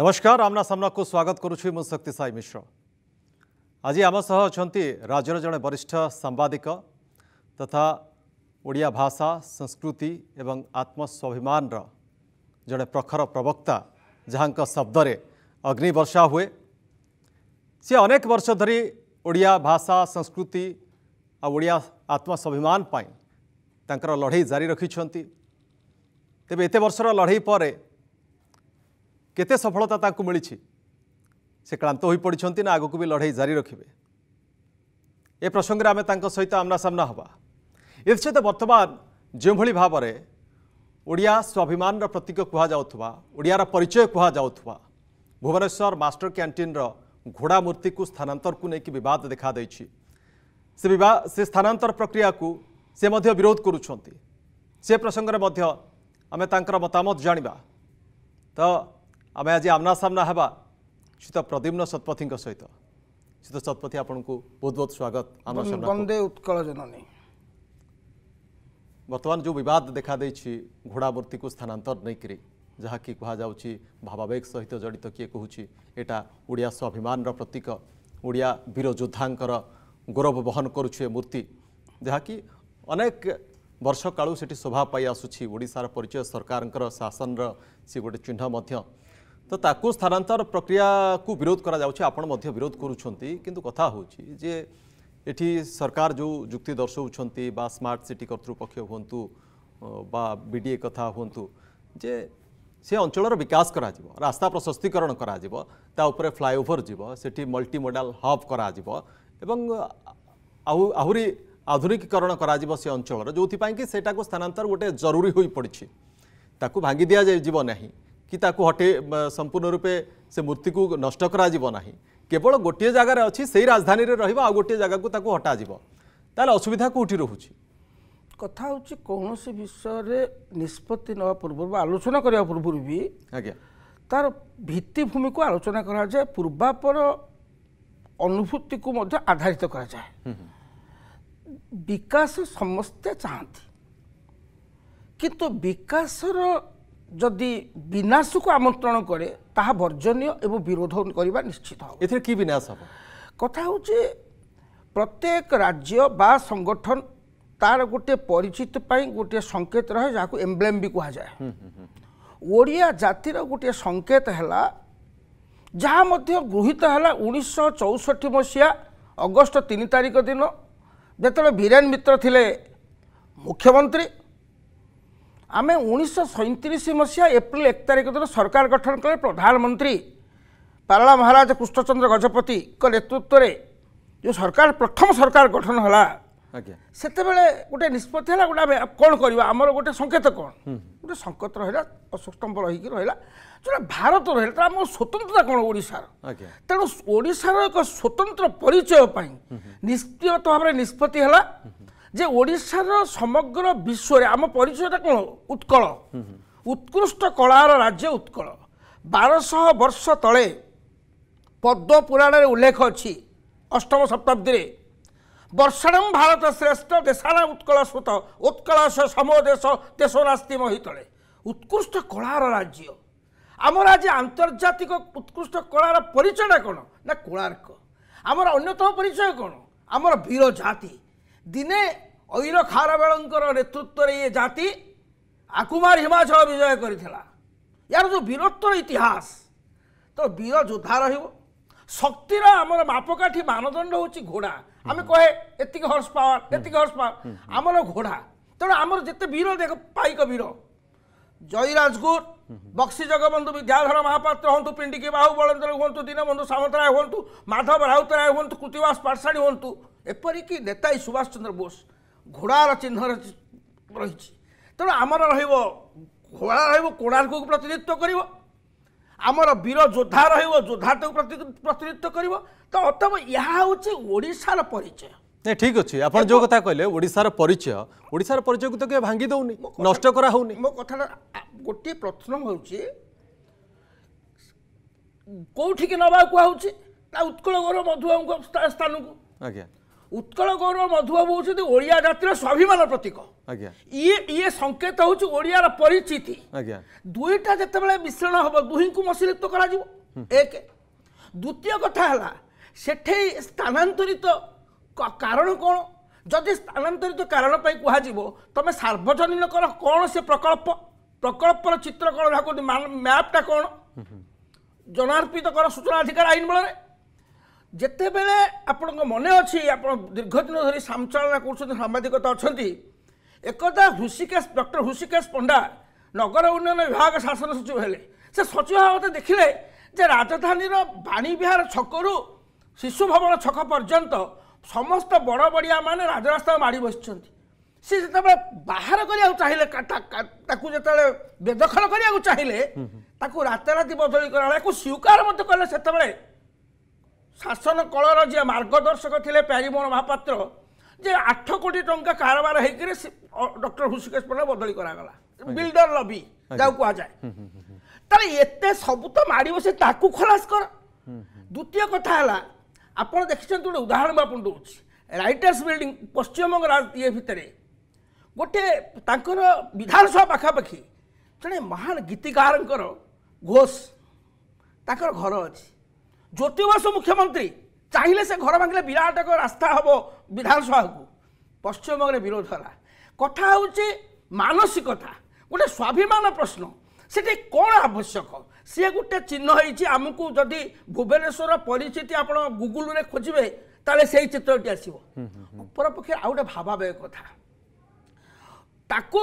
नमस्कार आमना सामना को स्वागत करुछु मु मिश्र आज आम सह अच्छा राज्यर जड़े वरिष्ठ सांबादिक तथा ओडिया भाषा संस्कृति एवं आत्मस्वाभिमान जड़े प्रखर प्रवक्ता जहाँ से अग्निवर्षा हुए सी अनेक वर्ष धरी ओडिया भाषा संस्कृति आड़िया आत्मस्वाभिमान लड़े जारी रखिंट तेज एत वर्षर लड़े पर केते सफलता ताकू मिली से क्लांत हो पड़ती ना आगक भी लड़ई जारी रखे ए प्रसंगे आम सहित आमना सामना हवा इस सहित बर्तमान जो भाई भाव में ओडिया स्वाभिमान प्रतीक कहुआर परिचय कहुआ भुवनेश्वर मास्टर क्यांटीन रोड़ा मूर्ति को स्थानातर को लेकिन बद देखाई से से स्थानातर प्रक्रिया को से मध्य विरोध करुंच प्रसंगे आम तर मतामत जाणी तो आम आज आमनासामना हवा श्रीत प्रद्युम्न शतपथी सहित श्रीत शतपथी आपन को बहुत बहुत स्वागत वंदे उत्कल जननी बर्तमान जो बद देखाई घोड़ा मूर्ति को स्थानातर नहीं जहाँकि कहुची भावावेग सहित जड़ित किए कहूँ यहाँ ओडिया स्वाभिमान प्रतीक ओडिया वीर योद्धा गौरव बहन करुचे मूर्ति जहाँकि अनेक वर्ष कालू से शोभा पाई आसूसी ओडार परिचय सरकार शासन रोटे चिन्ह তো ତାକୁ ସ୍ଥାନାନ୍ତର ପ୍ରକ୍ରିୟାକୁ ବିରୋଧ କରାଯାଉଛି ଆପଣ ମଧ୍ୟ ବିରୋଧ କରୁଛନ୍ତି କିନ୍ତୁ କଥା ହେଉଛି ଯେ ଏଠି ସରକାର ଯେଉଁ ଯୁକ୍ତି ଦର୍ଶାଉଛନ୍ତି ବା ସ୍ମାର୍ଟ ସିଟି କର୍ତ୍ତୃପକ୍ଷ ହୁଅନ୍ତୁ ବା ବି ଡି ଏ କଥା ହୁଅନ୍ତୁ ଯେ ସେ ଅଞ୍ଚଳର ବିକାଶ କରାଯିବ ରାସ୍ତା ପ୍ରଶସ୍ତିକରଣ କରାଯିବ ତା ଉପରେ ଫ୍ଲାଏଓଭର ଯିବ ସେଠି ମଲ୍ଟିମୋଡାଲ ହବ୍ କରାଯିବ ଏବଂ ଆଉ ଆହୁରି ଆଧୁନିକୀକରଣ କରାଯିବ ସେ ଅଞ୍ଚଳର ଯେଉଁଥିପାଇଁ କି ସେଟାକୁ ସ୍ଥାନାନ୍ତର ଗୋଟେ ଜରୁରୀ ହୋଇପଡ଼ିଛି ତାକୁ ଭାଙ୍ଗି ଦିଆଯିବ ନାହିଁ कि ताकू हटे संपूर्ण रूपे से मूर्ति को नष्ट करा केवल गोटे जगार अच्छी से राजधानी रहा आ गोटे जगह को हटाव ତାହେଲେ ଅସୁବିଧା କେଉଁଠି ରହୁଛି କଥା ହେଉଛି କୌଣସି ବିଷୟରେ ନିଷ୍ପତ୍ତି ନେବା ପୂର୍ବରୁ ଆଲୋଚନା କରିବା ପୂର୍ବରୁ ବି ଆଜ୍ଞା ତାର ଭିତ୍ତିଭୂମିକୁ ଆଲୋଚନା କରାଯାଏ ପୂର୍ବାପର ଅନୁଭୂତିକୁ ମଧ୍ୟ ଆଧାରିତ କରାଯାଏ ବିକାଶ ସମସ୍ତେ ଚାହାନ୍ତି କିନ୍ତୁ ବିକାଶର যদি বিনাশকু আমন্ত্রণ করে তাহা বর্জনীয় এবং বিরোধ করা নিশ্চিত হবে এতে কি বিনাশ হব কথা হচ্ছে প্রত্যেক রাজ্য বা সংগঠন তার গোটে পরিচিত পাই গোটে সংকেত রহে যা এমব্লেম বি কুহযায় ওড়িয়া জাতির গোটিয়ে সংকেত হেলা যাহা ମଧ୍ୟ গৃহীত হেলা ଉଣେଇଶହ ଚଉଷଠି ମସିହା ଅଗଷ୍ଟ ତିନି ତାରିଖ ଦିନ ଯେତେବେଳେ ବୀରେନ ମିତ୍ର ଥିଲେ ମୁଖ୍ୟମନ୍ତ୍ରୀ आमे उनी सैँतिस एप्रिल एप्रि एक तारिख सरकार गठन कले प्रधानमन्त्री पाराला महाराजा कृष्णचन्द्र नेतृत्व नेतृत्वले जो सरकार प्रथम सरकार गठन होला त्यति बेला गएर निष्पत्ति होला कम गरेको आम गएत कन्टे सकेत र असुस्तम्भ रहे र जुन भारत र आम स्वतन्त्रता किसार तरिसार एक स्वतन्त्र परिचयप निगत भावना निष्पत्ति होला যে ওড়িশার সমগ্র বিশ্বরে আম পরিচয়টা কোণ উৎকল উৎকৃষ্ট কলার রাজ্য উৎকল বারশহ বর্ষ তলে পদ্ম পুরাণের উল্লেখ অছি অষ্টম শতাব্দী বর্ষাণম ভারত শ্রেষ্ঠ দেশারা উৎকল সুত উৎকল সমদেশ দেশ নাস্তি মহিতলে উৎকৃষ্ট কলার রাজ্য আমার আজ আন্তর্জাতিক উৎকৃষ্ট কলার পরিচয়টা কোণ না কোণার্ক আমার অন্যতম পরিচয় কোণ আমার বীর জাতি ଦିନେ ଐର ଖାରବେଳଙ୍କର ନେତୃତ୍ୱରେ ଏ ଜାତି ଆକୁମାର ହିମାଚଳ ବିଜୟ କରିଥିଲା ୟାର ଯେଉଁ ବୀରତ୍ୱର ଇତିହାସ ତ ବୀର ଯୋଦ୍ଧା ରହିବ ଶକ୍ତିର ଆମର ମାପକାଠି ମାନଦଣ୍ଡ ହେଉଛି ଘୋଡ଼ା ଆମେ କହେ ଏତିକି ହର୍ସ ପାୱାର ଏତିକି ହର୍ସ ପାୱାର ଆମର ଘୋଡ଼ା ତେଣୁ ଆମର ଯେତେ ବୀର ଦେଖ ପାଇକ ବୀର ଜୟୀରାଜଗୁର ବକ୍ସି ଜଗବନ୍ଧୁ ବିଦ୍ୟାଧର ମହାପାତ୍ର ହୁଅନ୍ତୁ ପିଣ୍ଡିକି ବାହୁ ବଳେନ୍ଦ୍ର ହୁଅନ୍ତୁ ଦୀନବନ୍ଧୁ ସାମନ୍ତରାୟ ହୁଅନ୍ତୁ ମାଧବ ରାଉତରାୟ ହୁଅନ୍ତୁ କୃତିବାସ ପାଠଶାଣୀ ହୁଅନ୍ତୁ ଏପରିକି ନେତାଇ ସୁଭାଷ ଚନ୍ଦ୍ର ବୋଷ ଘୋଡ଼ାର ଚିହ୍ନ ରହିଛି ତେଣୁ ଆମର ରହିବ ଘୋଡ଼ା ରହିବ କୋଣାର୍କକୁ ପ୍ରତିନିଧିତ୍ୱ କରିବ ଆମର ବୀର ଯୋଦ୍ଧା ରହିବ ଯୋଦ୍ଧାଟାକୁ ପ୍ରତିନିଧିତ୍ୱ କରିବ ତ ଅତବ ଏହା ହେଉଛି ଓଡ଼ିଶାର ପରିଚୟ ନାଇଁ ଠିକ୍ ଅଛି ଆପଣ ଯେଉଁ କଥା କହିଲେ ଓଡ଼ିଶାର ପରିଚୟ ଓଡ଼ିଶାର ପରିଚୟକୁ ତ କେବେ ଭାଙ୍ଗି ଦେଉନି ନଷ୍ଟ କରା ହେଉନି ମୋ କଥାଟା ଗୋଟିଏ ପ୍ରଶ୍ନ ହେଉଛି କେଉଁଠିକି ନେବାକୁ କୁହାହେଉଛି ନା ଉତ୍କଳ ଗୌରବ ମଧୁବାବୁଙ୍କ ସ୍ଥାନକୁ ଆଜ୍ଞା ଉତ୍କଳ ଗୌରବ ମଧୁବାବୁ ହେଉଛନ୍ତି ଓଡ଼ିଆ ଜାତିର ସ୍ୱାଭିମାନ ପ୍ରତୀକ ଇଏ ଇଏ ସଂକେତ ହେଉଛି ଓଡ଼ିଆର ପରିଚିତି ଦୁଇଟା ଯେତେବେଳେ ମିଶ୍ରଣ ହେବ ଦୁହିଁଙ୍କୁ ମସିଲିପ୍ତ କରାଯିବ ଏକ ଦ୍ୱିତୀୟ କଥା ହେଲା ସେଠି ସ୍ଥାନାନ୍ତରିତ କାରଣ କ'ଣ ଯଦି ସ୍ଥାନାନ୍ତରିତ କାରଣ ପାଇଁ କୁହାଯିବ ତୁମେ ସାର୍ବଜନୀନ କର କ'ଣ ସେ ପ୍ରକଳ୍ପ ପ୍ରକଳ୍ପର ଚିତ୍ର କ'ଣ କହୁଛନ୍ତି ମ୍ୟାପ୍ଟା କ'ଣ ଜନାର୍ପିତ କର ସୂଚନା ଅଧିକାର ଆଇନ ବଳରେ ଯେତେବେଳେ ଆପଣଙ୍କ ମନେ ଅଛି ଆପଣ ଦୀର୍ଘଦିନ ଧରି ସଞ୍ଚାଳନା କରୁଛନ୍ତି ସାମ୍ବାଦିକତା ଅଛନ୍ତି ଏକଦା ହୃଷିକେଶ ଡକ୍ଟର ହୃଷିକେଶ ପଣ୍ଡା ନଗର ଉନ୍ନୟନ ବିଭାଗ ଶାସନ ସଚିବ ହେଲେ ସେ ସଚିବ ଭାବତେ ଦେଖିଲେ ଯେ ରାଜଧାନୀର ବାଣୀବିହାର ଛକରୁ ଶିଶୁ ଭବନ ଛକ ପର୍ଯ୍ୟନ୍ତ ସମସ୍ତ ବଡ଼ ବଡ଼ିଆମାନେ ରାଜରାସ୍ତା ମାଡ଼ି ବସିଛନ୍ତି ସେ ଯେତେବେଳେ ବାହାର କରିବାକୁ ଚାହିଁଲେ ତାକୁ ଯେତେବେଳେ ବେଦଖଲ କରିବାକୁ ଚାହିଁଲେ ତାକୁ ରାତାରାତି ବଦଳି କଲା ସ୍ୱୀକାର ମଧ୍ୟ କଲେ ସେତେବେଳେ ଶାସନ କଳର ଯିଏ ମାର୍ଗଦର୍ଶକ ଥିଲେ ପ୍ୟାରିମୋହନ ମହାପାତ୍ର ଯେ ଆଠ କୋଟି ଟଙ୍କା କାରବାର ହେଇକିରି ଡକ୍ଟର ହୃଷିକେଶ ପଣ୍ଡା ବଦଳି କରାଗଲା ବିଲ୍ଡର ଲବି ଯାହାକୁ କୁହାଯାଏ ତାହେଲେ ଏତେ ସବୁ ତ ମାଡ଼ି ବସି ତାକୁ ଖଲାସ କର ଦ୍ୱିତୀୟ କଥା ହେଲା ଆପଣ ଦେଖିଛନ୍ତି ଗୋଟେ ଉଦାହରଣ ମୁଁ ଆପଣ ଦେଉଛି ରାଇଟର୍ସ ବିଲ୍ଡିଂ ପଶ୍ଚିମବଙ୍ଗ ଇଏ ଭିତରେ ଗୋଟେ ତାଙ୍କର ବିଧାନସଭା ପାଖାପାଖି ଜଣେ ମହାନ ଗୀତିକାରଙ୍କର ଘୋଷ ତାଙ୍କର ଘର ଅଛି ଜ୍ୟୋତିବର୍ଷ ମୁଖ୍ୟମନ୍ତ୍ରୀ ଚାହିଁଲେ ସେ ଘର ଭାଙ୍ଗିଲେ ବିରାଟ ଏକ ରାସ୍ତା ହେବ ବିଧାନସଭାକୁ ପଶ୍ଚିମବଙ୍ଗରେ ବିରୋଧ ହେଲା କଥା ହେଉଛି ମାନସିକତା ଗୋଟେ ସ୍ୱାଭିମାନ ପ୍ରଶ୍ନ ସେଠି କ'ଣ ଆବଶ୍ୟକ ସିଏ ଗୋଟେ ଚିହ୍ନ ହେଇଛି ଆମକୁ ଯଦି ଭୁବନେଶ୍ୱର ପରିସ୍ଥିତି ଆପଣ ଗୁଗୁଲରେ ଖୋଜିବେ ତାହେଲେ ସେଇ ଚିତ୍ରଟି ଆସିବ ଉପରପକ୍ଷେ ଆଉ ଗୋଟେ ଭାବାବେୟ କଥା ତାକୁ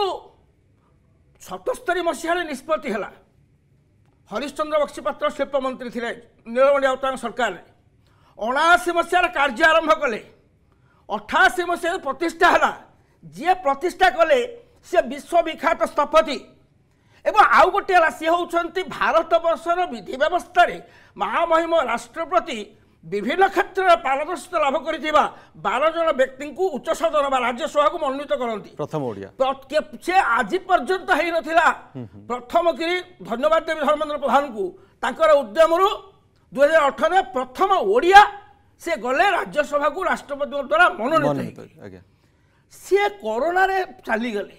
ସତସ୍ତରୀ ମସିହାରେ ନିଷ୍ପତ୍ତି ହେଲା ହରିଶ୍ଚନ୍ଦ୍ର ବକ୍ସିପାତ୍ର ଶିଳ୍ପ ମନ୍ତ୍ରୀ ଥିଲେ ନୀଳମଣି ରାଉତରାୟ ସରକାରରେ ଅଣାଅଶୀ ମସିହାର କାର୍ଯ୍ୟ ଆରମ୍ଭ କଲେ ଅଠାଅଶୀ ମସିହାରେ ପ୍ରତିଷ୍ଠା ହେଲା ଯିଏ ପ୍ରତିଷ୍ଠା କଲେ ସିଏ ବିଶ୍ୱବିଖ୍ୟାତ ସ୍ଥପତି ଏବଂ ଆଉ ଗୋଟିଏ ହେଲା ସିଏ ହେଉଛନ୍ତି ଭାରତବର୍ଷର ବିଧି ବ୍ୟବସ୍ଥାରେ ମହାମହିମ ରାଷ୍ଟ୍ରପତି বিভিন্ন ক্ষেত্রে পারদর্শিতা লাভ করে বার জন ব্যক্তি উচ্চসদন বা রাজ্যসভা মনোনীত করতে প্রথম ওড়িয়া সে আজি পর্যন্ত হয়ে নথিলা প্রথম কি ধন্যবাদ দেবী ধর্মেন্দ্র প্রধানকু তাঁকর উদ্যমরু দুই হাজার অঠরে প্রথম ওড়িয়া সে গলে রাজ্যসভা রাষ্ট্রপতি দ্বারা মনোনীত সি করোনার চালগলে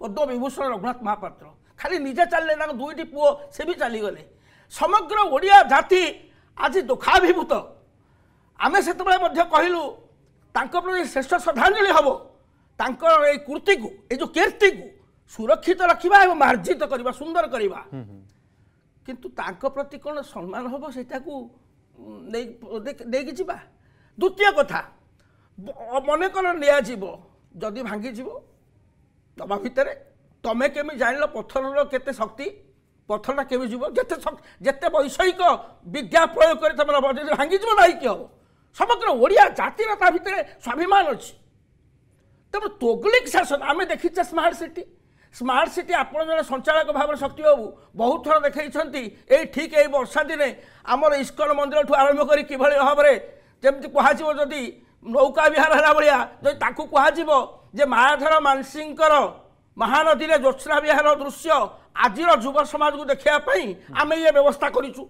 পদ্মবিভূষণ রঘুনাথ মহাপাত্র খালি নিজে চাললে তাঁর দুইটি পুয় সে বি চালগলে সমগ্র ওড়িয়া জাতি আজি দুঃখাভিভূত ଆମେ ସେତେବେଳେ ମଧ୍ୟ କହିଲୁ ତାଙ୍କ ପ୍ରତି ଶ୍ରେଷ୍ଠ ଶ୍ରଦ୍ଧାଞ୍ଜଳି ହେବ ତାଙ୍କର ଏଇ କୃତିକୁ ଏଇ ଯେଉଁ କୀର୍ତ୍ତିକୁ ସୁରକ୍ଷିତ ରଖିବା ଏବଂ ମାର୍ଜିତ କରିବା ସୁନ୍ଦର କରିବା କିନ୍ତୁ ତାଙ୍କ ପ୍ରତି କ'ଣ ସମ୍ମାନ ହେବ ସେଇଟାକୁ ନେଇ ଦେଇକି ଯିବା ଦ୍ୱିତୀୟ କଥା ମନେକର ନିଆଯିବ ଯଦି ଭାଙ୍ଗିଯିବ ଦେବା ଭିତରେ ତମେ କେମିତି ଜାଣିଲ ପଥରର କେତେ ଶକ୍ତି ପଥରଟା କେମିତି ଯିବ ଯେତେ ଯେତେ ବୈଷୟିକ ବିଦ୍ୟା ପ୍ରୟୋଗ କରି ତମେ ନେବ ଯଦି ଭାଙ୍ଗିଯିବ ନାଇକି ହେବ ସମଗ୍ର ଓଡ଼ିଆ ଜାତିର ତା ଭିତରେ ସ୍ୱାଭିମାନ ଅଛି ତେଣୁ ତୋଗଲିକ ଶାସନ ଆମେ ଦେଖିଛେ ସ୍ମାର୍ଟ ସିଟି ସ୍ମାର୍ଟ ସିଟି ଆପଣ ଜଣେ ସଞ୍ଚାଳକ ଭାବରେ ଶକ୍ତିବାବୁ ବହୁତ ଥର ଦେଖେଇଛନ୍ତି ଏଇ ଠିକ୍ ଏଇ ବର୍ଷା ଦିନେ ଆମର ଇସ୍କନ ମନ୍ଦିରଠୁ ଆରମ୍ଭ କରି କିଭଳି ଭାବରେ ଯେମିତି କୁହାଯିବ ଯଦି ନୌକା ବିହାର ହେଲା ଭଳିଆ ଯଦି ତାକୁ କୁହାଯିବ ଯେ ମାୟାଧର ମାନସିଂଙ୍କର ମହାନଦୀରେ ଜ୍ୟୋତ୍ସ୍ନା ବିହାର ଦୃଶ୍ୟ ଆଜିର ଯୁବ ସମାଜକୁ ଦେଖାଇବା ପାଇଁ ଆମେ ଇଏ ବ୍ୟବସ୍ଥା କରିଛୁ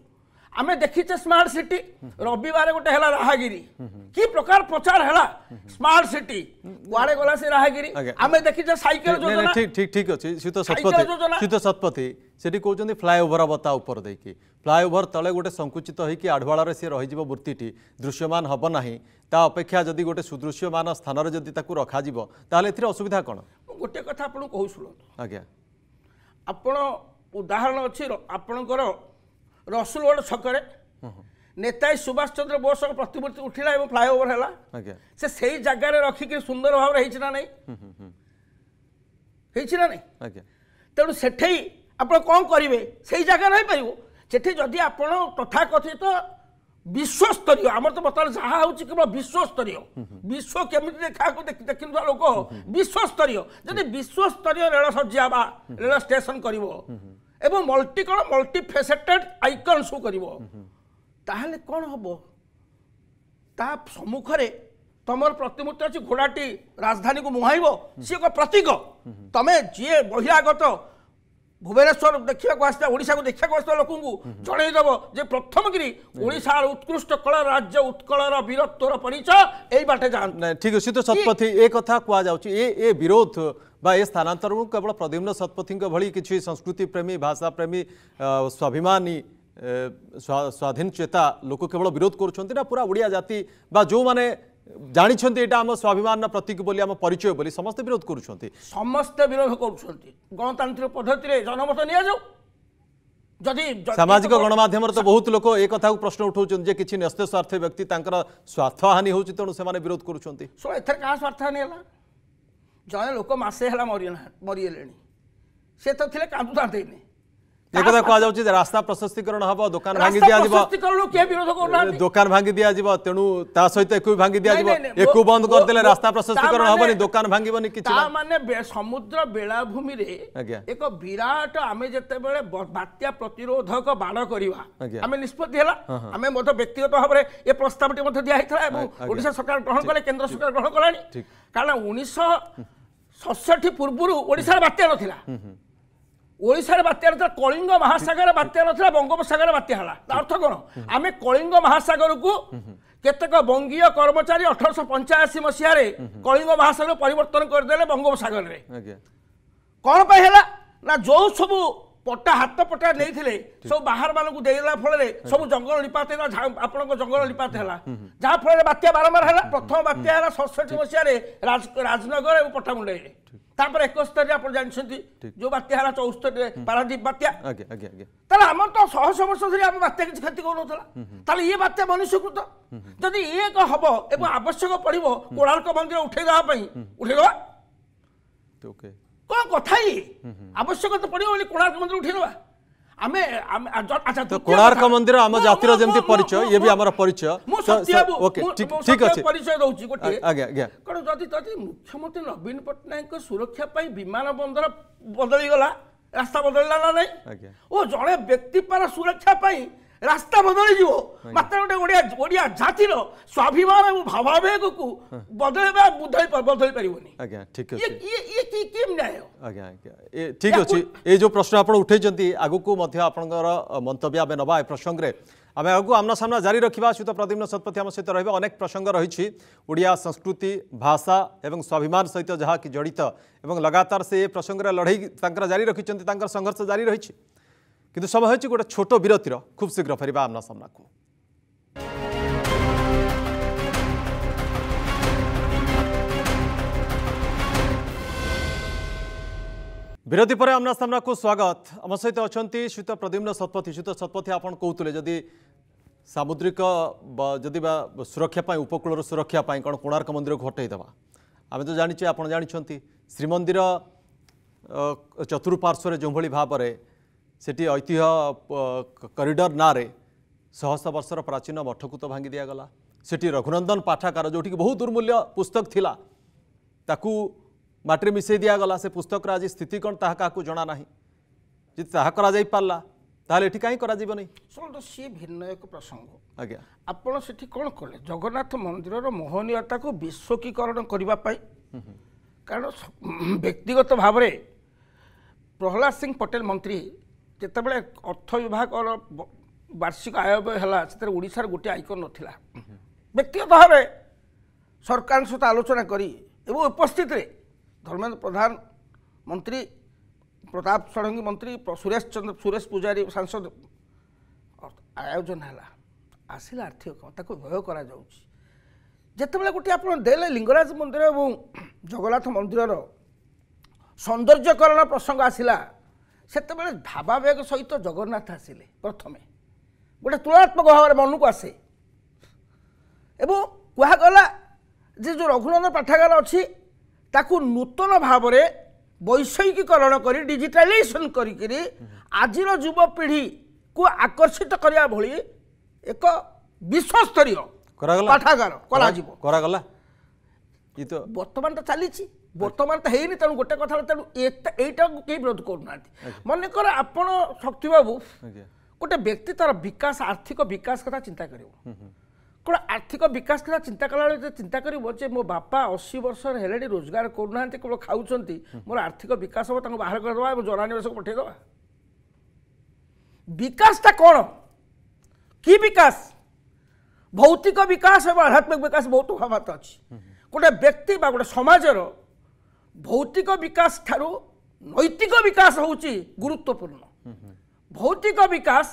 ଆମେ ଦେଖିଛେ ସ୍ମାର୍ଟ ସିଟି ରବିବାର ଗୋଟେ ହେଲା ରାହାଗିରି କି ପ୍ରକାର ପ୍ରଚାର ହେଲା ସ୍ମାର୍ଟ ସିଟି କୁଆଡ଼େ ଗଲା ସେ ରାହାଗିରି ଆମେ ଦେଖିଛେ ସାଇକେଲ ଯୋଜନା ଠିକ ଠିକ ଅଛି ଶୀତ ଶତପଥୀ ଶୀତ ଶତପଥୀ ସେଠି କହୁଛନ୍ତି ଫ୍ଲାଏଓଭର ଅବତା ଉପର ଦେଇକି ଫ୍ଲାଏଓଭର ତଳେ ଗୋଟେ ସଙ୍କୁଚିତ ହୋଇକି ଆଢ଼ୁଆଳରେ ସିଏ ରହିଯିବ ମୂର୍ତ୍ତିଟି ଦୃଶ୍ୟମାନ ହେବ ନାହିଁ ତା ଅପେକ୍ଷା ଯଦି ଗୋଟେ ସୁଦୃଶ୍ୟମାନ ସ୍ଥାନରେ ଯଦି ତାକୁ ରଖାଯିବ ତାହେଲେ ଏଥିରେ ଅସୁବିଧା କ'ଣ ଗୋଟେ କଥା ଆପଣଙ୍କୁ କହୁ ଶୁଣନ୍ତୁ ଆଜ୍ଞା ଆପଣ ଉଦାହରଣ ଅଛି ଆପଣଙ୍କର ରସୁଲଗଡ଼ ଛକରେ ନେତାଜୀ ସୁଭାଷ ଚନ୍ଦ୍ର ବୋଷଙ୍କ ପ୍ରତିମୂର୍ତ୍ତି ଉଠିଲା ଏବଂ ଫ୍ଲାଏଓଭର ହେଲା ସେ ସେଇ ଜାଗାରେ ରଖିକି ସୁନ୍ଦର ଭାବରେ ହେଇଛି ନା ନାହିଁ ହେଇଛି ନା ନାହିଁ ତେଣୁ ସେଠେଇ ଆପଣ କ'ଣ କରିବେ ସେଇ ଜାଗା ରହିପାରିବ ସେଠି ଯଦି ଆପଣ ତଥାକଥିତ ବିଶ୍ୱସ୍ତରୀୟ ଆମର ତ ବର୍ତ୍ତମାନ ଯାହା ହେଉଛି କେବଳ ବିଶ୍ୱସ୍ତରୀୟ ବିଶ୍ୱ କେମିତି କାହାକୁ ଦେଖିନଥିବା ଲୋକ ବିଶ୍ୱସ୍ତରୀୟ ଯଦି ବିଶ୍ୱସ୍ତରୀୟ ରେଳ ଶଯ୍ୟା ବା ରେଳ ଷ୍ଟେସନ କରିବ এবং মাল্টিকণ মাল্টিফেসেটেড আইকন শো করিব তাহলে কোন হবো তা সম্মুখরে তোমার প্রতিমূর্ত আছে ঘোড়াটি রাজধানী কো মহাইবো সে এক প্রতীক তুমি যে মহিলাগত भुवनेश्वर উল্লেখিয়া কোস্থ ওড়িশা কো দেখিয়া কোস্থ লোক কো জড়াই দেবো যে প্রথম গরি ওড়িশা আর উৎকৃষ্ট কলা রাজ্য উৎকলৰ বীরত্বৰ পরিচয় এই বাটে জান ঠিক আছে শীতৰ সভাপতি এ কথা কোয়া যাওচি এ এ বিরোধ बा ये स्थानातरण केवल प्रद्युम्न शतपथी भाई किसी संस्कृति प्रेमी भाषा प्रेमी स्वाभिमानी स्वाधीन चेता लोक केवल विरोध कर पूरा ओडिया जाति जो मैंने जानते ये आम स्वाभिमान प्रतीक बोली आम परिचय बोली समस्त विरोध कर समस्त विरोध कर गणतांत्रिक पद्धति जनमत नि सामाजिक तो- गणमाध्यम तो बहुत लोग एक प्रश्न उठाऊ किसी न्यस्त स्वार्थ व्यक्ति स्वार्थ हानि होती तेणु से विरोध करुँच स्वार्थ हानि ଜଣେ ଲୋକ ମାସେ ହେଲା ମରିଗଲା ମରିଗଲେଣି ସେ ତ ଥିଲେ କାନ୍ଦୁଥାନ୍ତେନି একথা কুযাচ্ছে যে রাস্তা প্রশস্তিকরণ হব দোকান ভাঙ্গি দিয়া যাব দোকান ভাঙ্গি দিয়া যাব তেণু তা সহিত একু ভাঙ্গি দিয়া যাব একু বন্ধ করদেলে রাস্তা প্রশস্তিকরণ হবনি মানে- দোকান ভাঙ্গিবনি কিছু তা মানে সমুদ্র বেলাভূমি রে এক বিরাট আমি যেতবেলে বাত্যা প্রতিরোধক বাণ করিবা আমি নিষ্পত্তি হেলা আমি মধ্য ব্যক্তিগত ভাবে এ প্রস্তাবটি মধ্যে দিয়া হইতলা এবং ওড়িশা সরকার গ্রহণ কলে কেন্দ্র সরকার গ্রহণ কলানি কারণ 1967 পূর্বরু ওড়িশার বাত্যা নথিলা ওড়িশার বাত্যা নথিলা কলিঙ্গ মহাসাগর বাত্যা নথিলা বঙ্গোপসাগর বাত্যা হলা তা অর্থ কোন আমি কলিঙ্গ মহাসাগরকু কেতক বঙ্গীয় কর্মচারী অঠরশ পঞ্চাশি মসিহারে কলিঙ্গ মহাসাগর পরিবর্তন করেদেলে বঙ্গোপসাগরের কোণ পাই হলা না যৌ সবু পটা হাত পটা নেইছিলে সব বাহার মানুষ দেলা ফলে সব জঙ্গল নিপাত হল আপনার জঙ্গল নিপাত হল যা ফলে বাত্যা বারম্বার হল প্রথম বাত্যা হল ষষ্ঠটি মসিহারে রাজনগর এবং পট্টামুন্ডাইরে তারপরে একস্তরে আপনার জাঁচান যে বাত্যা হল চৌস্তরে পারাদ্বীপ বাত্যা তাহলে আমার তো শহশ বর্ষ ধরে আমি বাত্যা কিছু ক্ষতি করুলা তাহলে ইয়ে বাত্যা মনুষ্যকৃত যদি ইয়ে হব এবং আবশ্যক পড়ব কোণার্ক মন্দির উঠাই দেওয়া উঠাই দেওয়া কোণ কথা ইয়ে আবশ্যক তো পড়ব বলে কোণার্ক মন্দির উঠাই দেওয়া ଆମେ ଆଚ୍ଛା ତ କୋଣାର୍କ ମନ୍ଦିର ଆମ ଜାତିର ଯେମିତି ପରିଚୟ ଇଏ ବି ଆମର ପରିଚୟ ଓକେ ଠିକ ଅଛି ପରିଚୟ ଦଉଛି ଗୋଟିଏ ଆଜ୍ଞା ଆଜ୍ଞା କଣ ଯଦି ଯଦି ମୁଖ୍ୟମନ୍ତ୍ରୀ ନବୀନ ପଟ୍ଟନାୟକଙ୍କ ସୁରକ୍ଷା ପାଇଁ ବିମାନ ବନ୍ଦର ବଦଳିଗଲା ରାସ୍ତା ବଦଳିଲା ନା ନାହିଁ ଓ ଜଣେ ବ୍ୟକ୍ତି ପାର ସୁରକ୍ଷା ପାଇଁ ରାସ୍ତା ବଦଳିଯିବ ମାତ୍ର ଗୋଟେ ଓଡ଼ିଆ ଓଡ଼ିଆ ଜାତିର ସ୍ୱାଭିମାନ ଏବଂ ଭାବାବେଗକୁ ବଦଳେଇବା ବଦଳି ପାରିବନି ଆଜ୍ଞା ଠିକ ଅଛି ନ୍ୟାୟ ଆଜ୍ଞା ଆଜ୍ଞା ଠିକ ଅଛି ଏ ଯେଉଁ ପ୍ରଶ୍ନ ଆପଣ ଉଠାଇଛନ୍ତି ଆଗକୁ ମଧ୍ୟ ଆପଣଙ୍କର ମନ୍ତବ୍ୟ ଆମେ ନେବା ଏ ପ୍ରସଙ୍ଗରେ ଆମେ ଆଗକୁ ଆମ୍ନାସାମ୍ନା ଜାରି ରଖିବା ସହିତ ପ୍ରଦ୍ୟୁମ୍ନ ଶତପଥୀ ଆମ ସହିତ ରହିବେ ଅନେକ ପ୍ରସଙ୍ଗ ରହିଛି ଓଡ଼ିଆ ସଂସ୍କୃତି ଭାଷା ଏବଂ ସ୍ୱାଭିମାନ ସହିତ ଯାହାକି ଜଡ଼ିତ ଏବଂ ଲଗାତାର ସେ ଏ ପ୍ରସଙ୍ଗରେ ଲଢ଼େଇ ତାଙ୍କର ଜାରି ରଖିଛନ୍ତି ତାଙ୍କର ସଂଘର୍ଷ ଜାରି ରହିଛି কিন্তু সময় হয়েছে ଗୋଟେ ছোট বিরতির খুব শীঘ্র ଫେରିବା ଆମ୍ନା সামনা বিরতি পরে আমনা সামনা স্বাগত আমার সহ অনেক শীত প্রদ্যুম্ন শতপথী শীত শতপথী আপনার কৌলে যদি সামুদ্রিক যদি বা সুরক্ষা পাই উপকূলর সুরক্ষা পাই কারণ কোণার্ক মন্দির হটাই দেওয়া আমি তো জাঁচে আপনার জাঁচান শ্রীমন্দির চতুর্পার্শ্বরে যেভাবে ভাবে ସେଠି ଐତିହ୍ୟ କରିଡ଼ର ନାଁରେ ଶହଶହ ବର୍ଷର ପ୍ରାଚୀନ ମଠକୁ ତ ଭାଙ୍ଗି ଦିଆଗଲା ସେଠି ରଘୁନନ୍ଦନ ପାଠାଗାର ଯେଉଁଠିକି ବହୁତ ଦୁର୍ମୂଲ୍ୟ ପୁସ୍ତକ ଥିଲା ତାକୁ ମାଟିରେ ମିଶାଇ ଦିଆଗଲା ସେ ପୁସ୍ତକର ଆଜି ସ୍ଥିତି କ'ଣ ତାହା କାହାକୁ ଜଣା ନାହିଁ ଯଦି ତାହା କରାଯାଇପାରିଲା ତାହେଲେ ଏଠି କାହିଁ କରାଯିବନି ଶୁଣନ୍ତୁ ସିଏ ଭିନ୍ନ ଏକ ପ୍ରସଙ୍ଗ ଆଜ୍ଞା ଆପଣ ସେଠି କ'ଣ କଲେ ଜଗନ୍ନାଥ ମନ୍ଦିରର ମୋହନୀୟତାକୁ ବିଶ୍ୱକୀକରଣ କରିବା ପାଇଁ କାରଣ ବ୍ୟକ୍ତିଗତ ଭାବରେ ପ୍ରହ୍ଲାଦ ସିଂ ପଟେଲ ମନ୍ତ୍ରୀ ଯେତେବେଳେ ଅର୍ଥ ବିଭାଗର ବାର୍ଷିକ ଆୟବ୍ୟୟ ହେଲା ସେଥିରେ ଓଡ଼ିଶାର ଗୋଟିଏ ଆଇକନ ନଥିଲା ବ୍ୟକ୍ତିଗତ ଭାବେ ସରକାରଙ୍କ ସହିତ ଆଲୋଚନା କରି ଏବଂ ଉପସ୍ଥିତିରେ ଧର୍ମେନ୍ଦ୍ର ପ୍ରଧାନ ମନ୍ତ୍ରୀ ପ୍ରତାପ ଷଡ଼ଙ୍ଗୀ ମନ୍ତ୍ରୀ ସୁରେଶ ଚନ୍ଦ୍ର ସୁରେଶ ପୂଜାରୀ ସାଂସଦ ଆୟୋଜନ ହେଲା ଆସିଲା ଆର୍ଥିକ ତାକୁ ଭୟ କରାଯାଉଛି ଯେତେବେଳେ ଗୋଟିଏ ଆପଣ ଦେଲେ ଲିଙ୍ଗରାଜ ମନ୍ଦିର ଏବଂ ଜଗନ୍ନାଥ ମନ୍ଦିରର ସୌନ୍ଦର୍ଯ୍ୟକରଣ ପ୍ରସଙ୍ଗ ଆସିଲା ସେତେବେଳେ ଭାବାବେଗ ସହିତ ଜଗନ୍ନାଥ ଆସିଲେ ପ୍ରଥମେ ଗୋଟେ ତୁଳନାତ୍ମକ ଭାବରେ ମନକୁ ଆସେ ଏବଂ କୁହାଗଲା ଯେ ଯେଉଁ ରଘୁନନ୍ଦନ ପାଠାଗାର ଅଛି ତାକୁ ନୂତନ ଭାବରେ ବୈଷୟିକୀକରଣ କରି ଡିଜିଟାଲାଇଜେସନ୍ କରିକିରି ଆଜିର ଯୁବପିଢ଼ିକୁ ଆକର୍ଷିତ କରିବା ଭଳି ଏକ ବିଶ୍ୱସ୍ତରୀୟ ପାଠାଗାର କରାଯିବ କରାଗଲା ବର୍ତ୍ତମାନ ତ ଚାଲିଛି ବର୍ତ୍ତମାନ ତ ହେଇନି ତେଣୁ ଗୋଟେ କଥା ହେଲା ତେଣୁ ଏତେ ଏଇଟାକୁ କେହି ବିରୋଧ କରୁନାହାନ୍ତି ମନେକର ଆପଣ ଶକ୍ତି ବାବୁ ଗୋଟେ ବ୍ୟକ୍ତି ତାର ବିକାଶ ଆର୍ଥିକ ବିକାଶ କଥା ଚିନ୍ତା କରିବ କ'ଣ ଆର୍ଥିକ ବିକାଶ କଥା ଚିନ୍ତା କଲାବେଳେ ଯେ ଚିନ୍ତା କରିବ ଯେ ମୋ ବାପା ଅଶୀ ବର୍ଷରେ ହେଲେଣି ରୋଜଗାର କରୁନାହାନ୍ତି କେବଳ ଖାଉଛନ୍ତି ମୋର ଆର୍ଥିକ ବିକାଶ ହେବ ତାଙ୍କୁ ବାହାର କରିଦେବା ଏବଂ ଜନାନିବେଶକୁ ପଠାଇଦେବା ବିକାଶଟା କ'ଣ କି ବିକାଶ ଭୌତିକ ବିକାଶ ଏବଂ ଆଧ୍ୟାତ୍ମିକ ବିକାଶ ବହୁତ ଭାବାତ ଅଛି ଗୋଟେ ବ୍ୟକ୍ତି ବା ଗୋଟେ ସମାଜର ভৌতিক বিকাশ ঠারু নৈতিক বিকাশ হচ্ছে গুরুত্বপূর্ণ ভৌতিক বিকাশ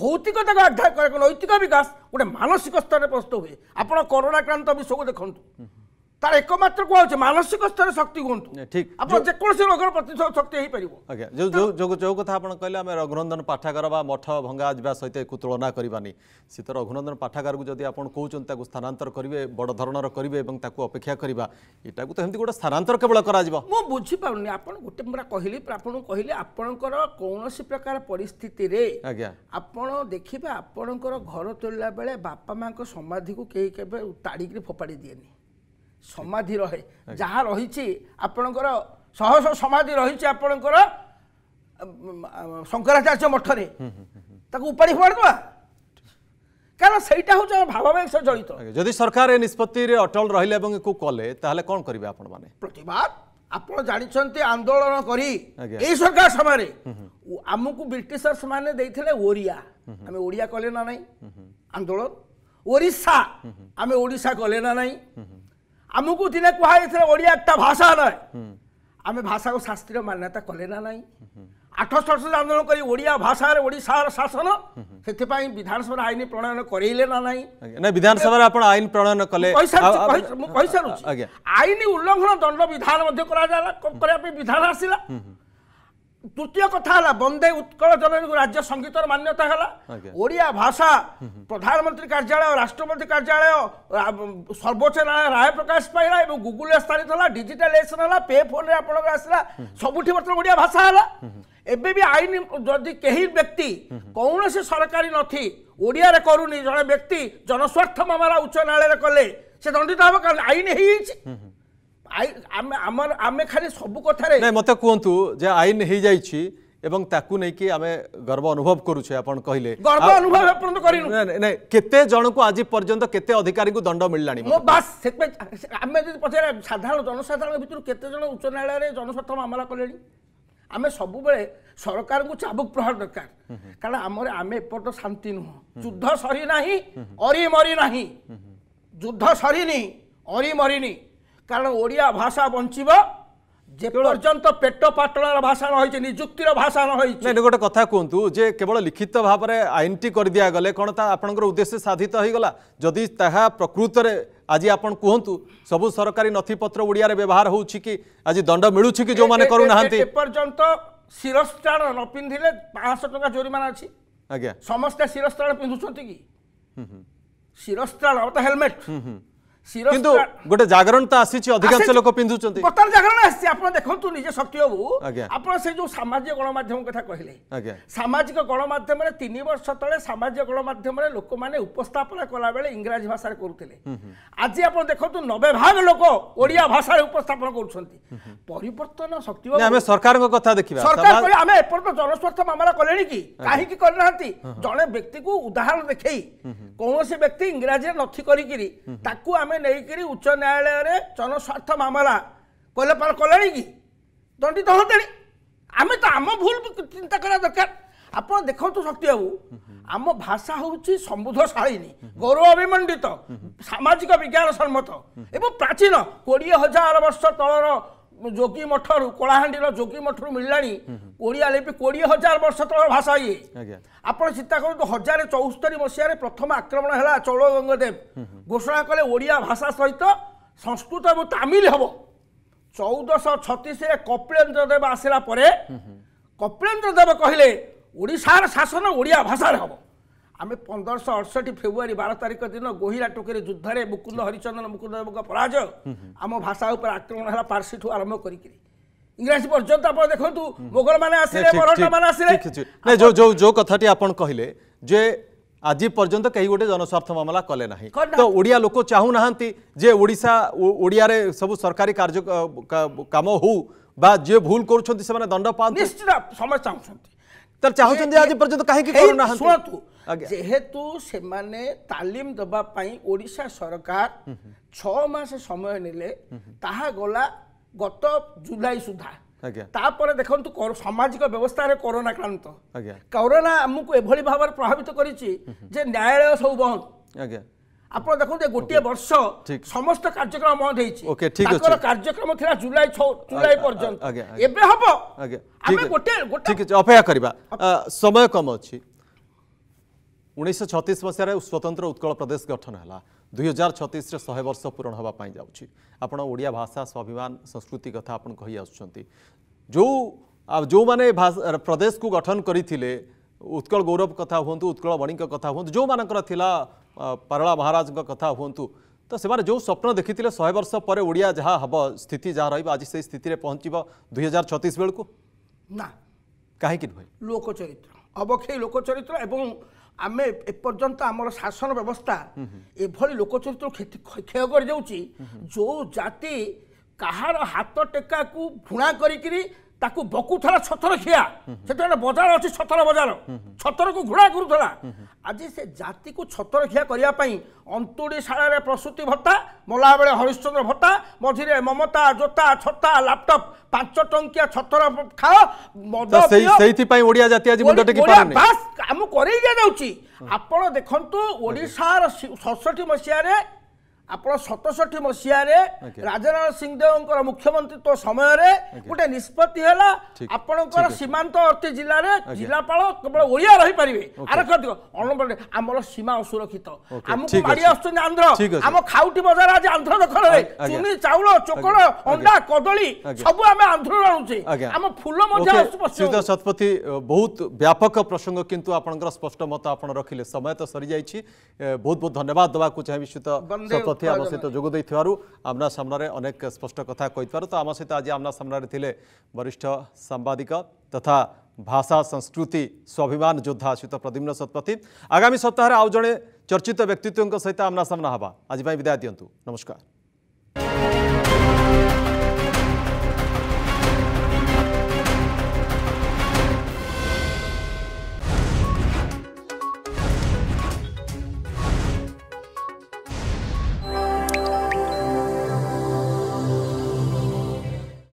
ভৌতিকতাকে আধার করে নৈতিক বিকাশ গোটে মানসিক স্তরে প্রস্তুত হুয়ে আপনার করোনাক্রান্ত বিষয়ক দেখুন তার একমাত্র কুয়া হচ্ছে মানসিক স্তরে শক্তি কুহতু আপনার যেকোনসি রোগর প্রতিশোধ শক্তি হয়ে হয়েপারিব আজ্ঞা যে কথা আপনার কহিলেন আমি রঘুনন্দন পাঠাগার বা মঠ ভঙ্গা যা সহ তুলনা করবানি সে তো রঘুনন্দন পাঠাগারক যদি আপনার কৌন তাকে স্থানান্তর করবে বড় ধরনের করবে এবং তাকে অপেক্ষা করা এটা তো এমনি গোটা স্থানান্তর কেবল করা মু বুঝি পারুনি আপনার গোটে পুরা কহিলি আপনার কহিলি আপনার কৌশি প্রকার পরিস্থিতি আজ্ঞা আপনার দেখবে আপনার ঘর তোলা বেড়ে বাপা মা সমাধি কে কেবে তাড়িকি ফোপাড়ি দিয়ে ସମାଧି ରହେ ଯାହା ରହିଛି ଆପଣଙ୍କର ଶହ ଶହ ସମାଧି ରହିଛି ଆପଣଙ୍କର ଶଙ୍କରାଚାର୍ଯ୍ୟ ମଠରେ ତାକୁ ଉପାଡ଼ି ଫୋପାଡ଼ି ଦେବା କାରଣ ସେଇଟା ହେଉଛି ଆମ ଭାବାବେଗ ସହ ଜଡ଼ିତ ଯଦି ସରକାର ଏ ନିଷ୍ପତ୍ତିରେ ଅଟଳ ରହିଲେ ଏବଂ ଏକୁ କଲେ ତାହେଲେ କ'ଣ କରିବେ ଆପଣମାନେ ପ୍ରତିବାଦ ଆପଣ ଜାଣିଛନ୍ତି ଆନ୍ଦୋଳନ କରି ଏଇ ସରକାର ସମୟରେ ଆମକୁ ବ୍ରିଟିଶର୍ସ ମାନେ ଦେଇଥିଲେ ଓଡ଼ିଆ ଆମେ ଓଡ଼ିଆ କଲେ ନା ନାହିଁ ଆନ୍ଦୋଳନ ଓଡ଼ିଶା ଆମେ ଓଡ଼ିଶା କଲେ ନା ନାହିଁ ଆମକୁ ଦିନେ କୁହାଯାଇଥିଲା ଓଡ଼ିଆ ଏକଟା ଭାଷା ନଏ ଆମେ ଭାଷାକୁ ଶାସ୍ତ୍ରୀୟ ମାନ୍ୟତା କଲେ ନା ନାହିଁ ଆଠଶହ ଆନ୍ଦୋଳନ କରି ଓଡ଼ିଆ ଭାଷାରେ ଓଡ଼ିଶାର ଶାସନ ସେଥିପାଇଁ ବିଧାନସଭାରେ ଆଇନ ପ୍ରଣୟନ କରେଇଲେ ନା ନାହିଁ ବିଧାନସଭାରେ ଆପଣ ଆଇନ ପ୍ରଣୟନ କଲେ ମୁଁ କହିସାରୁଛି ଆଇନ ଉଲ୍ଲଂଘନ ଦଣ୍ଡ ବିଧାନ ମଧ୍ୟ କରାଯା କରିବା ପାଇଁ ବିଧାନ ଆସିଲା তৃতীয় কথা হল বন্দে উৎকল জননী রাজ্য সঙ্গীতর মান্যতা হল ওড়িয়া ভাষা প্রধানমন্ত্রী কার্যালয় রাষ্ট্রপতি কার্যালয় সর্বোচ্চ ন্যায়ালয় রায় প্রকাশ পাইলা এবং গুগল স্থানিত হল ডিজিটালাইজেসন হল পে ফোনে আপনার আসলা সবুঠি বর্তমান ওড়িয়া ভাষা হল এবে বি আইন যদি কেহি ব্যক্তি কৌশি সরকারি নথি ওড়িয়ারে করুনি জন ব্যক্তি জনস্বার্থ মামলা উচ্চ ন্যায়ালয়ে কলে সে দণ্ডিত হব কারণ আইন হয়েছে আমার খালি সবু কথারে না মতে কুহতু যে আইন হয়ে যাই এবং তাকু নেইকি আমি গর্ব অনুভব করুছে আপনার কহিলে গর্ব অনুভব আপন তো করিনু কেতে জনকু আজি পর্যন্ত কেতে অধিকারী দণ্ড মিললা মো বাস আমি যদি পছরে সাধারণ জনসাধারণ ভিতর কেতে জন উচ্চ ন্যায়ালয়ে জনস্বার্থ মামলা কলেনি ଆମେ ସବୁବେଳେ ସରକାରଙ୍କୁ ଚାବୁକ ପ୍ରହାର ଦରକାର କାରଣ ଆମର ଆମେ ଏପଟ ଶାନ୍ତି ନୁହଁ ଯୁଦ୍ଧ ସରି ନାହିଁ ଅରି ମରି ନାହିଁ ଯୁଦ୍ଧ ସରିନି ଅରି ମରିନି কারণ ওড়িয়া ভাষা বঞ্চিব যে পর্যন্ত পেট পাটনার ভাষা নহয়েছে নিযুক্তির ভাষা নহয়েছে না গোটে কথা কুহতু যে কেবল লিখিত ভাবে আইনটি করে দিয়া গলে কোণ তা আপনার উদ্দেশ্য সাধিত হয়ে গলা যদি তাহা প্রকৃতরে আজ আপন কুহতু সবু সরকারি নথিপত্র ওড়িয়ার ব্যবহার হচ্ছে কি আজ দণ্ড মিলুছি কি যে করুনা এপর্যন্ত শিরস্ত্রাণ ন পিঁধিলে পাঁচশো টাকা জরিমানা আছে আজ্ঞা সমস্তে শিরস্ত্রাণ পিঁধুচ্ছেন কি শিরস্ত্রাণ অর্থাৎ হেলমেট কিন্তু গোটে জাগরণতা আসিছি অধিকাংশ লোক পিন্ধুচন্তি বর্তমান জাগরণ আসছে আপনারা দেখন্তু নিজে সক্রিয় বাবু আপনারা সেই যে সামাজিক গণমাধ্যম কথা কহিলে সামাজিক গণমাধ্যমে তিন বর্ষ তলে সামাজিক গণমাধ্যমে লোক মানে উপস্থাপনা কলা বেড়ে ইংরাজি ভাষায় করুলে আজি আপনারা দেখন্তু নবে ভাগ লোক ওড়িয়া ভাষায় উপস্থাপন করছন্তি পরিবর্তন শক্তি আমি সরকারଙ୍କ কথা দেখিবা সরকার কই আমি এপর্যন্ত জনস্বার্থ মামলা কলেনি কি কাহিকি করে নাহান্তি জনে ব্যক্তিকু উদাহরণ দেখেই কোনসি ব্যক্তি ইংরাজিরে নথি করিকিরি তাকু আমি ନେଇକରି ଉଚ୍ଚ ନ୍ୟାୟାଳୟରେ ଜନସ୍ୱାର୍ଥ ମାମଲା କୋଲପାଳ କଲେଣି କି ଦଣ୍ଡିତ ହତେଣି ଆମେ ତ ଆମ ଭୁଲ ଚିନ୍ତା କରିବା ଦରକାର ଆପଣ ଦେଖନ୍ତୁ ଶକ୍ତିବାବୁ ଆମ ଭାଷା ହେଉଛି ସମୃଦ୍ଧଶାଳିନୀ ଗୌରବ ଅଭିମଣ୍ଡିତ ସାମାଜିକ ବିଜ୍ଞାନ ସମ୍ମତ ଏବଂ ପ୍ରାଚୀନ କୋଡ଼ିଏ ହଜାର ବର୍ଷ ତଳର ଯୋଗୀ ମଠରୁ କଳାହାଣ୍ଡିର ଯୋଗୀ ମଠରୁ ମିଳିଲାଣି ଓଡ଼ିଆ ଲିପି କୋଡ଼ିଏ ହଜାର ବର୍ଷ ତଳ ଭାଷା ଇଏ ଆପଣ ଚିନ୍ତା କରନ୍ତୁ ହଜାର ଚଉସ୍ତରୀ ମସିହାରେ ପ୍ରଥମ ଆକ୍ରମଣ ହେଲା ଚୌଳ ଗଙ୍ଗଦେବ ଘୋଷଣା କଲେ ଓଡ଼ିଆ ଭାଷା ସହିତ ସଂସ୍କୃତ ଏବଂ ତାମିଲ ହେବ ଚଉଦଶହ ଛତିଶରେ କପିଳେନ୍ଦ୍ର ଦେବ ଆସିଲା ପରେ କପିଳେନ୍ଦ୍ର ଦେବ କହିଲେ ଓଡ଼ିଶାର ଶାସନ ଓଡ଼ିଆ ଭାଷାରେ ହେବ ଆମେ ପନ୍ଦରଶହ ଅଠଷଠି ଫେବୃଆରୀ ବାର ତାରିଖ ଦିନ ଗୋହିରା ଟୋକିରେ ଯୁଦ୍ଧରେ ମୁକୁନ୍ଦ ହରିଚନ୍ଦନ ମୁକୁନ୍ଦ ଦେବଙ୍କ ପରାଜୟ ଆମ ଭାଷା ଉପରେ ଆକ୍ରମଣ ହେଲା ପାର୍ସିଠୁ ଆରମ୍ଭ କରିକିରି ଇଂରାଜୀ ପର୍ଯ୍ୟନ୍ତ ଆପଣ ଦେଖନ୍ତୁ ମୋଗଲମାନେ ଆସିଲେ ମରଣାମାନେ ଆସିଲେ ଯୋଉ ଯୋଉ ଯୋଉ କଥାଟି ଆପଣ କହିଲେ ଯେ ଆଜି ପର୍ଯ୍ୟନ୍ତ କେହି ଗୋଟେ ଜନସ୍ୱାର୍ଥ ମାମଲା କଲେ ନାହିଁ ତ ଓଡ଼ିଆ ଲୋକ ଚାହୁଁନାହାନ୍ତି ଯେ ଓଡ଼ିଶା ଓଡ଼ିଆରେ ସବୁ ସରକାରୀ କାର୍ଯ୍ୟ କାମ ହଉ ବା ଯିଏ ଭୁଲ କରୁଛନ୍ତି ସେମାନେ ଦଣ୍ଡ ପାଆନ୍ତୁ ନିଶ୍ଚିତ ସମସ୍ତେ ଚାହୁଁଛନ୍ତି ତାହେଲେ ଚାହୁଁଛନ୍ତି ଆଜି ପର୍ଯ୍ୟନ୍ତ କାହିଁକି କରୁନାହାନ୍ତି ଶୁଣନ୍ତୁ ଯେହେତୁ ସେମାନେ ତାଲିମ ଦେବା ପାଇଁ ଓଡ଼ିଶା ସରକାର ଛଅ ମାସ ସମୟ ନେଲେ ତାହା ଗଲା ଗତ ଜୁଲାଇ ସୁଦ୍ଧା ତାପରେ ଦେଖନ୍ତୁ ସାମାଜିକ ବ୍ୟବସ୍ଥାରେ କରୋନା କ୍ରାନ୍ତ କରୋନା ଆମକୁ ଏଭଳି ଭାବରେ ପ୍ରଭାବିତ କରିଛି ଯେ ନ୍ୟାୟାଳୟ ସବୁ ବନ୍ଦ ଆପଣ ଦେଖନ୍ତୁ ଗୋଟିଏ ବର୍ଷ ସମସ୍ତ କାର୍ଯ୍ୟକ୍ରମ ବନ୍ଦ ହେଇଛି ତାଙ୍କର କାର୍ଯ୍ୟକ୍ରମ ଥିଲା ଜୁଲାଇ ଜୁଲାଇ ପର୍ଯ୍ୟନ୍ତ ଏବେ ହବ ଆମେ ଗୋଟେ ଠିକ ଅଛି ଅପେକ୍ଷା କରିବା ସମୟ କମ ଅଛି उन्नीस छत्तीस मसीह स्वतंत्र उत्कल प्रदेश गठन है दुई हजार छत्तीस शहे वर्ष पूरण होगापी जाड़िया भाषा स्वाभिमान संस्कृति कथा आप जो जो मैंने प्रदेश को गठन करते उत्कल गौरव कथ हूँ उत्कल बणी कथ हूँ जो मानकर पारला महाराज कथ हूँ तो से जो स्वप्न देखी शहे वर्ष पर ओडिया जहाँ हम स्थित जहाँ रही आज से स्थित पहुँच दुई हजार छत्तीस बेलू ना कहीं नुह लोकचरित्र चरित्र अवक्ष लोक ଆମେ ଏପର୍ଯ୍ୟନ୍ତ ଆମର ଶାସନ ବ୍ୟବସ୍ଥା ଏଭଳି ଲୋକଚରିତ୍ର କ୍ଷୟ କରିଦେଉଛି ଯେଉଁ ଜାତି କାହାର ହାତ ଟେକାକୁ ଘୃଣା କରିକିରି ତାକୁ ବକୁଥିଲା ଛତର ଖିଆ ସେଠି ଗୋଟେ ବଜାର ଅଛି ଛତର ବଜାର ଛତରକୁ ଘୋଡ଼ା କରୁଥିଲା ଆଜି ସେ ଜାତିକୁ ଛତର ଖିଆ କରିବା ପାଇଁ ଅନ୍ତୁଡ଼ି ଶାଳରେ ପ୍ରସୂତି ଭତ୍ତା ମଲାବେଳେ ହରିଶ୍ଚନ୍ଦ୍ର ଭତ୍ତା ମଝିରେ ମମତା ଜୋତା ଛତା ଲାପଟପ୍ ପାଞ୍ଚ ଟଙ୍କିଆ ଛତର ଖାଅ ସେଇଥିପାଇଁ ଓଡ଼ିଆ ଜାତି ଆଜି ମୁଣ୍ଡ ଟେକି ପାରୁନି ବାସ୍ ଆମକୁ କରେଇ ଦିଆଯାଉଛି ଆପଣ ଦେଖନ୍ତୁ ଓଡ଼ିଶାର ସତଷଠି ମସିହାରେ ଆପଣ ସତଷଠି ମସିହାରେ ରାଜନାଥ ସିଂହଦେଓଙ୍କର ମୁଖ୍ୟମନ୍ତ୍ରୀତ୍ୱ ସମୟରେ ଗୋଟେ ନିଷ୍ପତ୍ତି ହେଲା ଆପଣଙ୍କର ସୀମାନ୍ତବର୍ତ୍ତୀ ଜିଲ୍ଲାରେ ଜିଲ୍ଲାପାଳ କେବଳ ଓଡ଼ିଆ ରହିପାରିବେ ଆରକ୍ଷକ ଆମର ସୀମା ଅସୁରକ୍ଷିତ ଆମକୁ ମାଡ଼ି ଆସୁଛନ୍ତି ଆନ୍ଧ୍ର ଆମ ଖାଉଟି ବଜାର ଆଜି ଆନ୍ଧ୍ର ଦଖଲରେ ଚୁନି ଚାଉଳ ଚୋକଡ଼ ଅଣ୍ଡା କଦଳୀ ସବୁ ଆମେ ଆନ୍ଧ୍ରରୁ ଆଣୁଛେ ଆମ ଫୁଲ ମଧ୍ୟ ଶତପଥୀ ବହୁତ ବ୍ୟାପକ ପ୍ରସଙ୍ଗ କିନ୍ତୁ ଆପଣଙ୍କର ସ୍ପଷ୍ଟ ମତ ଆପଣ ରଖିଲେ ସମୟ ତ ସରିଯାଇଛି ବହୁତ ବହୁତ ଧନ୍ୟବାଦ ଦେବାକୁ ଚାହିଁବି ଶ୍ରୀତ ଶତପଥୀ तो आम् सामे अनेक स्पष्ट कथाम सहित आज आम् सामे ले वरिष्ठ साम्बादिक तथा भाषा संस्कृति स्वाभिमान योद्धा सहित प्रदिम्न शतपथी आगामी सप्ताहले आउँ जे चर्चित व्यक्तित्व सहित आम्ना सामना हे आज विदय दिनु नमस्कार